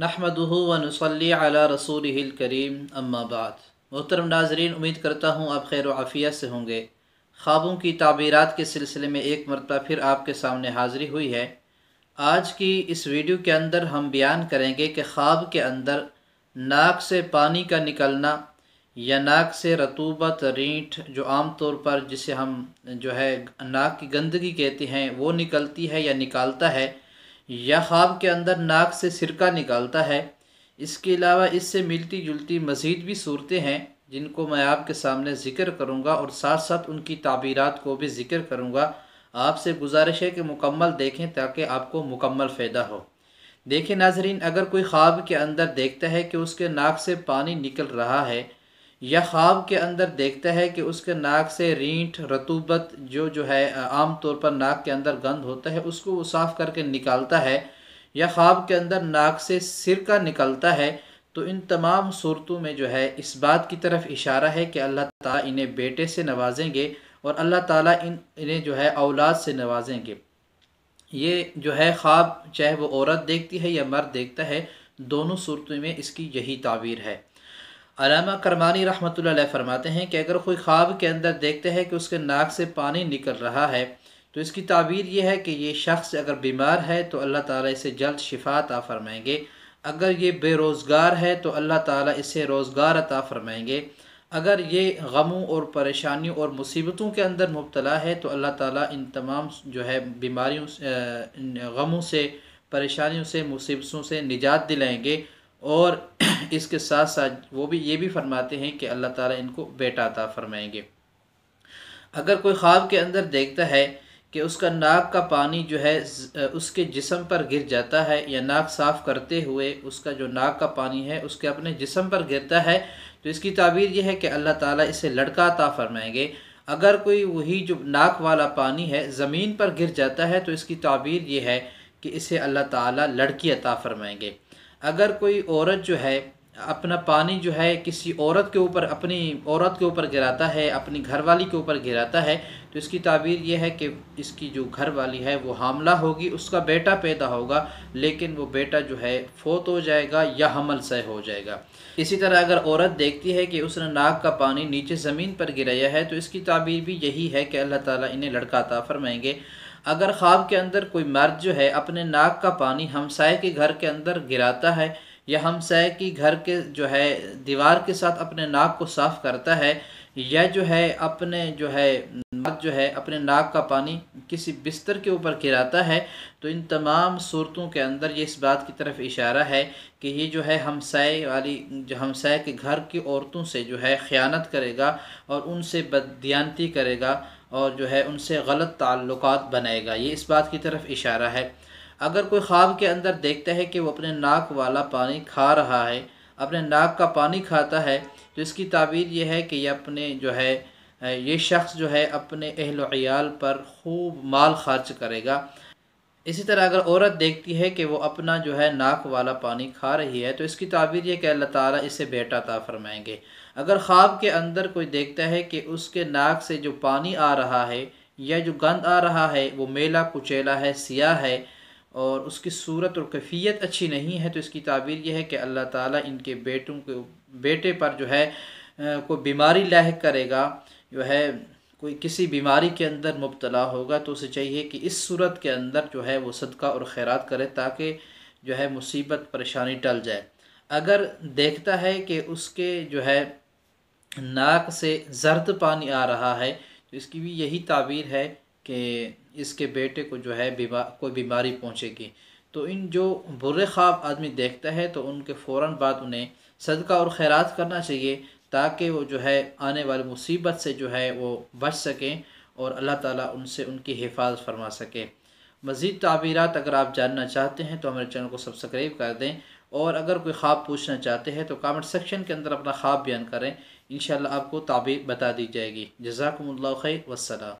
नहमदहू वनसली अला रसूल करीम अम्माबाद मोहतरम नाजरीन उम्मीद करता हूँ आप खैर आफ़िया से होंगे ख्वाबों की ताबीरत के सिलसिले में एक मरतबा फिर आपके सामने हाजिरी हुई है आज की इस वीडियो के अंदर हम बयान करेंगे कि ख्वाब के अंदर नाक से पानी का निकलना या नाक से रतूबत रीठ जो आम तौर पर जिसे हम जो है नाक की गंदगी कहते हैं वो निकलती है या निकालता है या ख्वाब के अंदर नाक से सिरका निकालता है इसके अलावा इससे मिलती जुलती मज़ीद भी सूरतें हैं जिनको मैं आपके सामने ज़िक्र करूँगा और साथ साथ उनकी ताबीरत को भी ज़िक्र करूँगा आपसे गुजारिश है कि मुकम्मल देखें ताकि आपको मुकम्मल फ़ायदा हो देखें नाजरीन अगर कोई ख्वाब के अंदर देखता है कि उसके नाक से पानी निकल रहा है या ख्वाब के अंदर देखता है कि उसके नाक से रीठ रतूबत जो जो है आम तौर पर नाक के अंदर गंद होता है उसको वो साफ़ करके निकालता है या ख्वाब के अंदर नाक से सिरका निकलता है तो इन तमाम सूरतों में जो है इस बात की तरफ इशारा है कि अल्लाह ताला इन्हें बेटे से नवाजेंगे और अल्लाह ताला इन इन्हें जो है औलाद से नवाजेंगे ये जो है ख्वाब चाहे वो औरत देखती है या मर्द देखता है दोनों सूरतों में इसकी यही ताबीर है अलामा करमानी रहमत फरमाते हैं कि अगर कोई ख्वाब के अंदर देखते हैं कि उसके नाक से पानी निकल रहा है तो इसकी ताबीर यह है कि ये शख्स अगर बीमार है तो अल्लाह ताला इसे जल्द शिफा अता फरमाएंगे अगर ये बेरोज़गार है तो अल्लाह ताला इसे रोज़गार अता फरमाएंगे अगर ये गमों और परेशानियों और मुसीबतों के अंदर मुबतला है तो अल्लाह ताला इन तमाम जो है बीमारियों गमों से परेशानियों से मुसीबतों से निजात दिलाएंगे और इसके साथ साथ वो भी ये भी फरमाते हैं कि अल्लाह ताला इनको बेटा अता फरमाएंगे अगर कोई ख्वाब के अंदर देखता है कि उसका नाक का पानी जो है उसके जिसम पर गिर जाता है या नाक साफ़ करते हुए उसका जो नाक का पानी है उसके अपने जिसम पर गिरता है तो इसकी ताबीर यह है कि अल्लाह ताला इसे लड़का अता फरमाएंगे अगर कोई वही जो नाक वाला पानी है ज़मीन पर गिर जाता है तो इसकी ताबीर यह है कि इसे अल्लाह ताला लड़की अता फरमाएंगे अगर कोई औरत जो है अपना पानी जो है किसी औरत के ऊपर अपनी औरत के ऊपर गिराता है अपनी घरवाली के ऊपर गिराता है तो इसकी ताबीर यह है कि इसकी जो घरवाली है वो हामला होगी उसका बेटा पैदा होगा लेकिन वो बेटा जो है फोत हो जाएगा या हमल सह हो जाएगा इसी तरह अगर औरत देखती है कि उसने नाक का पानी नीचे ज़मीन पर गिराया है तो इसकी ताबीर भी यही है कि अल्लाह ताली इन्हें लड़का ताफर फरमाएंगे अगर ख्वाब के अंदर कोई मर्द जो है अपने नाक का पानी हमसाय के घर के अंदर गिराता है या हमसाय की घर के जो है दीवार के साथ अपने नाक को साफ़ करता है या जो है अपने जो है मर्द जो है अपने नाक का पानी किसी बिस्तर के ऊपर गिराता है तो इन तमाम सूरतों के अंदर ये इस बात की तरफ इशारा है कि ये जो है हमसाए वाली जो हमसाय के घर की औरतों से जो है ख़यानत करेगा और उनसे बदियानती करेगा और जो है उनसे गलत ताल्लुक़ बनाएगा ये इस बात की तरफ इशारा है अगर कोई ख्वाब के अंदर देखता है कि वो अपने नाक वाला पानी खा रहा है अपने नाक का पानी खाता है तो इसकी ताबीर यह है कि ये अपने जो है ये शख्स जो है अपने अहलोयाल पर खूब माल खर्च करेगा इसी तरह अगर औरत देखती है कि वो अपना जो है नाक वाला पानी खा रही है तो इसकी ताबीर यह कि अल्लाह ताली इसे बेटा ता फरमाएंगे अगर ख्वाब के अंदर कोई देखता है कि उसके नाक से जो पानी आ रहा है या जो गंद आ रहा है वो मेला कुचेला है सियाह है और उसकी सूरत और कैफियत अच्छी नहीं है तो इसकी ताबीर यह है कि अल्लाह ताला इनके बेटों के बेटे पर जो है कोई बीमारी लाक करेगा जो है कोई किसी बीमारी के अंदर मुबतला होगा तो उसे चाहिए कि इस सूरत के अंदर जो है वो सदका और खैरात करे ताकि जो है मुसीबत परेशानी टल जाए अगर देखता है कि उसके जो है नाक से जर्द पानी आ रहा है तो इसकी भी यही ताबीर है कि इसके बेटे को जो है बीमा कोई बीमारी पहुँचेगी तो इन जो बुरे ख्वाब आदमी देखता है तो उनके फ़ौर बाद उन्हें सदका और खैरात करना चाहिए ताकि वो जो है आने वाली मुसीबत से जो है वो बच सकें और अल्लाह ताला उनसे उनकी हिफाजत फरमा सके मज़ीद तबीरत अगर आप जानना चाहते हैं तो हमारे चैनल को सब्सक्राइब कर दें और अगर कोई ख्वाब पूछना चाहते हैं तो कमेंट सेक्शन के अंदर अपना ख्वाब बयान करें इन आपको ताबे बता दी जाएगी जजाकम्ला खैर वसला